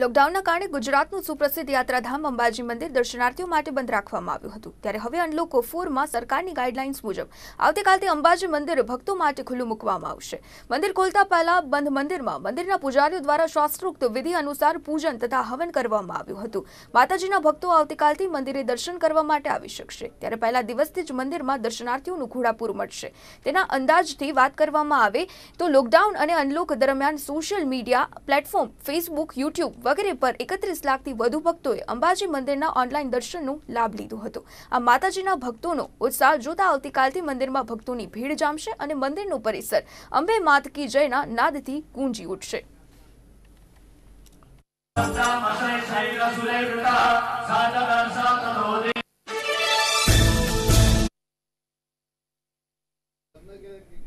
લોકડાઉનના કારણે ગુજરાતનું સુપ્રસિદ્ધ યાત્રાધામ અંબાજી મંદિર દર્શનાર્થીઓ માટે બંધ રાખવામાં આવ્યું હતું ત્યારે હવે અનલોકો ફોરમાં સરકારની ગાઈડલાઇન્સ મુજબ આવતીકાલથી અંબાજી મંદિર ભક્તો માટે ખુલ્લું મૂકવામાં આવશે મંદિર ખોલતા પહેલા બંધ મંદિરમાં મંદિરના પૂજારીઓ દ્વારા શાસ્ત્રોક્ત વિધિ અનુસાર પૂજન તથા હવન કરવામાં આવ્યું હતું માતાજીના ભક્તો આવતીકાલથી મંદિરે દર્શન કરવા માટે આવી શકશે ત્યારે પહેલા દિવસથી જ મંદિરમાં દર્શનાર્થીઓનું ઘોડાપૂર મળશે તેના અંદાજથી વાત કરવામાં આવે તો લોકડાઉન અને અનલોક દરમિયાન social media platform Facebook YouTube વગેરે પર એકત્રીસ લાખથી વધુ ભક્તોએ અંબાજી મંદિરના ઓનલાઈન દર્શનનું લાભ લીધો હતો આ માતાજીના ભક્તોનો ઉત્સાહ જોતા આવતીકાલથી મંદિરમાં ભક્તોની ભીડ જામશે અને મંદિરનું પરિસર અંબે માત કી જયના નાદથી ગુંજી ઉઠશે Thank you.